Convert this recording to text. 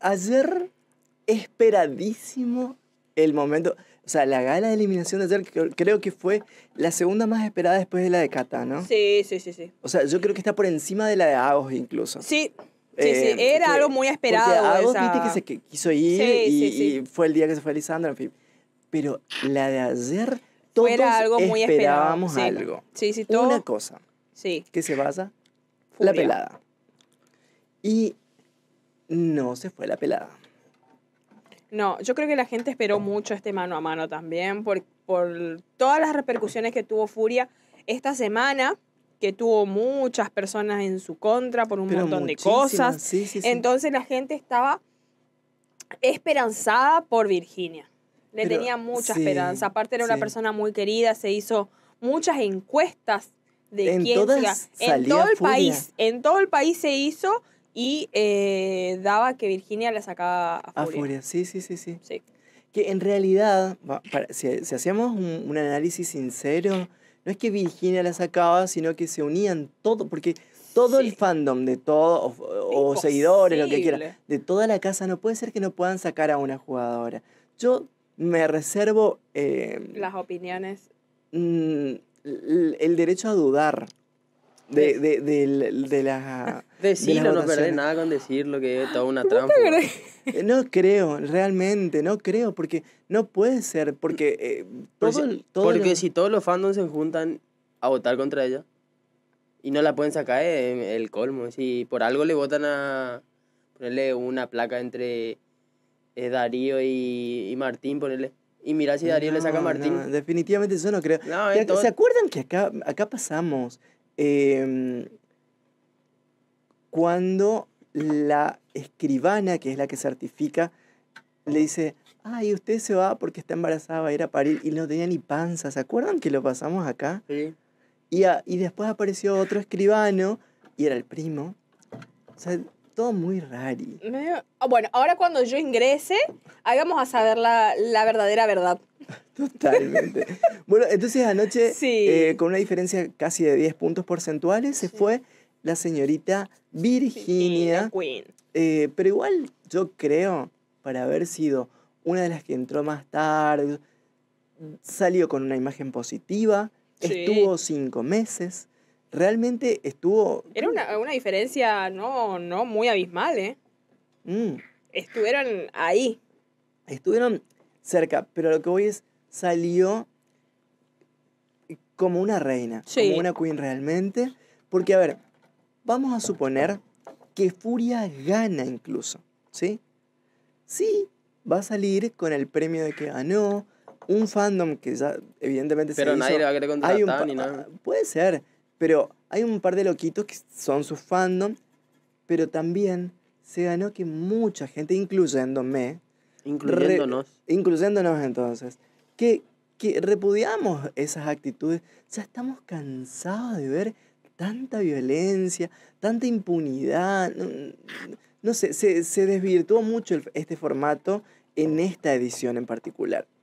ayer esperadísimo el momento. O sea, la gala de eliminación de ayer creo que fue la segunda más esperada después de la de Cata, ¿no? Sí, sí, sí, sí. O sea, yo creo que está por encima de la de Agos incluso. Sí. sí, sí, eh, era algo muy esperado. Agos, viste que se quiso ir y, fue el día que se fue Lisandra, en fin. Pero la de ayer, todos era algo muy esperábamos algo. Sí, sí, todo. Una cosa. Sí. Que se basa. La pelada. Y no se fue la pelada. No, yo creo que la gente esperó mucho este mano a mano también por, por todas las repercusiones que tuvo Furia esta semana, que tuvo muchas personas en su contra por un montón de cosas. Entonces la gente estaba esperanzada por Virginia. Le tenía mucha esperanza. Aparte era una persona muy querida, se hizo muchas encuestas de quién en todo el país. En todo el país se hizo y eh, daba que Virginia la sacaba a Furia. sí, sí, sí, sí. Que en realidad, si, hacíamos un, análisis sincero, no es que Virginia la sacaba, sino que se unían todo porque todo el fandom de todo, o, seguidores, lo que quieran, de toda la casa, no puede ser que no puedan sacar a una jugadora. Yo me reservo... Eh, Las opiniones. Mm, el derecho a dudar de, de, de, de la. Decirlo, no perdés nada con decirlo, que es toda una trampa. Eh, no creo, realmente, no creo, porque no puede ser, porque. Eh, pues, eh, porque, si todos los fandoms se juntan a votar contra ella y no la pueden sacar, es el colmo. Si por algo le votan a. ponerle una placa entre Darío y, Martín, ponerle. Y mirá si Darío le saca a Martín. definitivamente eso no creo. ¿Se acuerdan que acá, acá pasamos Em, cuando la escribana, que es la que certifica, le dice, ay, usted se va porque está embarazada, va a ir a parir, y no tenía ni panza, ¿se acuerdan que lo pasamos acá? Sí. Y, y después apareció otro escribano, y era el primo. O sea, todo muy raro. Ah, bueno, ahora cuando yo ingrese, vamos a saber la, la verdadera verdad. Totalmente. bueno, entonces anoche, eh, con una diferencia casi de 10 puntos porcentuales, se fue la señorita Virginia. Queen. Eh, pero igual yo creo, para haber sido una de las que entró más tarde, salió con una imagen positiva, estuvo cinco meses, realmente estuvo... Era una, diferencia no, no muy abismal, ¿eh? Mm. Estuvieron ahí. Estuvieron cerca, pero lo que voy es, salió como una reina, como una queen realmente. Porque, a ver, vamos a suponer que Furia gana incluso, ¿sí? Sí, va a salir con el premio de que ganó, un fandom que ya evidentemente pero se nadie hizo. va a querer contratar ah, Puede ser, pero hay un par de loquitos que son sus fandom, pero también se ganó que mucha gente, incluyéndome... Incluyéndonos. incluyéndonos entonces, que, repudiamos esas actitudes. Ya estamos cansados de ver tanta violencia, tanta impunidad. No, sé, se, se desvirtuó mucho este formato en esta edición en particular.